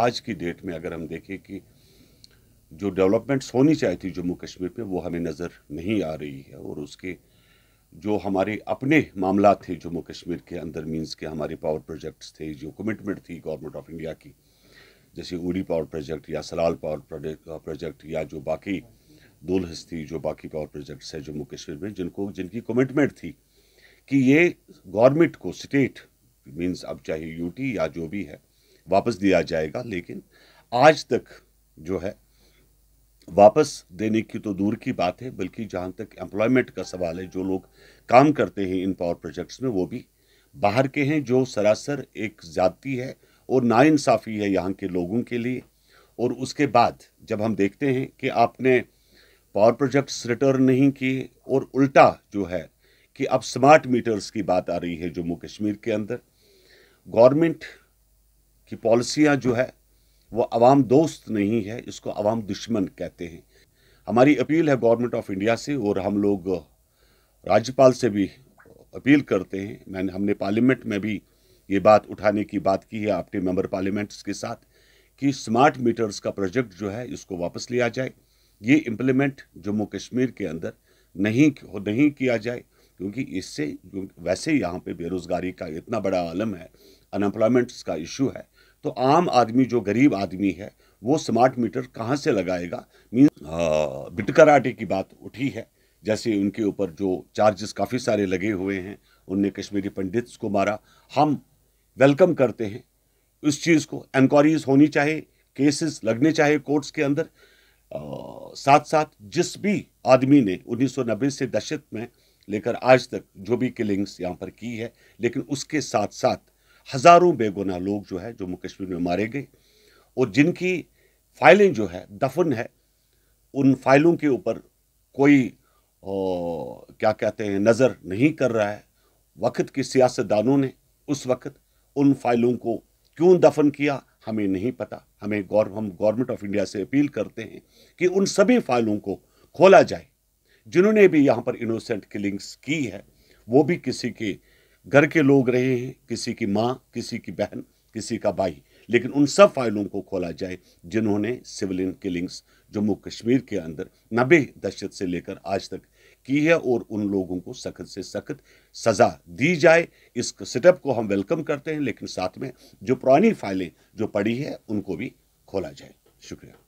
आज की डेट में अगर हम देखें कि जो डेवलपमेंट्स होनी चाहिए थी जम्मू कश्मीर पे वो हमें नज़र नहीं आ रही है और उसके जो हमारे अपने मामला थे जम्मू कश्मीर के अंदर मीन्स के हमारे पावर प्रोजेक्ट्स थे जो कमिटमेंट थी गवर्नमेंट ऑफ इंडिया की जैसे उड़ी पावर प्रोजेक्ट या सलाल पावर प्रोजेक्ट या जो बाकी दुलहस थी जो बाकी पावर प्रोजेक्ट्स हैं जम्मू कश्मीर में जिनको जिनकी कमिटमेंट थी कि ये गवर्नमेंट को स्टेट मीन्स अब चाहे यूटी या जो भी है वापस दिया जाएगा लेकिन आज तक जो है वापस देने की तो दूर की बात है बल्कि जहाँ तक एम्प्लॉयमेंट का सवाल है जो लोग काम करते हैं इन पावर प्रोजेक्ट्स में वो भी बाहर के हैं जो सरासर एक ज़्यादती है और नाइंसाफ़ी है यहाँ के लोगों के लिए और उसके बाद जब हम देखते हैं कि आपने पावर प्रोजेक्ट्स रिटर्न नहीं किए और उल्टा जो है कि अब स्मार्ट मीटर्स की बात आ रही है जम्मू कश्मीर के अंदर गवर्नमेंट कि पॉलिसियाँ जो है वो आवाम दोस्त नहीं है इसको अवाम दुश्मन कहते हैं हमारी अपील है गवर्नमेंट ऑफ इंडिया से और हम लोग राज्यपाल से भी अपील करते हैं मैंने हमने पार्लियामेंट में भी ये बात उठाने की बात की है आपके मेंबर पार्लियामेंट्स के साथ कि स्मार्ट मीटर्स का प्रोजेक्ट जो है इसको वापस लिया जाए ये इम्प्लीमेंट जम्मू कश्मीर के अंदर नहीं नहीं किया जाए क्योंकि इससे वैसे यहाँ पे बेरोज़गारी का इतना बड़ा आलम है अनएम्प्लॉयमेंट्स का इशू है तो आम आदमी जो गरीब आदमी है वो स्मार्ट मीटर कहाँ से लगाएगा मीन बिटकराटे की बात उठी है जैसे उनके ऊपर जो चार्जेस काफ़ी सारे लगे हुए हैं उनने कश्मीरी पंडित्स को मारा हम वेलकम करते हैं उस चीज़ को इंक्वायरीज होनी चाहिए केसेस लगने चाहिए कोर्ट्स के अंदर आ, साथ साथ जिस भी आदमी ने 1990 से दहशत में लेकर आज तक जो भी किलिंग्स यहाँ पर की है लेकिन उसके साथ साथ हज़ारों बेगुनाह लोग जो है जम्मू कश्मीर में मारे गए और जिनकी फाइलें जो है दफन है उन फाइलों के ऊपर कोई ओ, क्या कहते हैं नज़र नहीं कर रहा है वक्त के सियासतदानों ने उस वक्त उन फाइलों को क्यों दफन किया हमें नहीं पता हमें गौर हम गवर्नमेंट ऑफ इंडिया से अपील करते हैं कि उन सभी फाइलों को खोला जाए जिन्होंने भी यहाँ पर इनोसेंट किलिंग्स की है वो भी किसी के घर के लोग रहे हैं किसी की माँ किसी की बहन किसी का भाई लेकिन उन सब फाइलों को खोला जाए जिन्होंने सिविलियन किलिंग्स जम्मू कश्मीर के अंदर नब्बे दशक से लेकर आज तक की है और उन लोगों को सख्त से सख्त सज़ा दी जाए इस सेटअप को हम वेलकम करते हैं लेकिन साथ में जो पुरानी फाइलें जो पड़ी है उनको भी खोला जाए शुक्रिया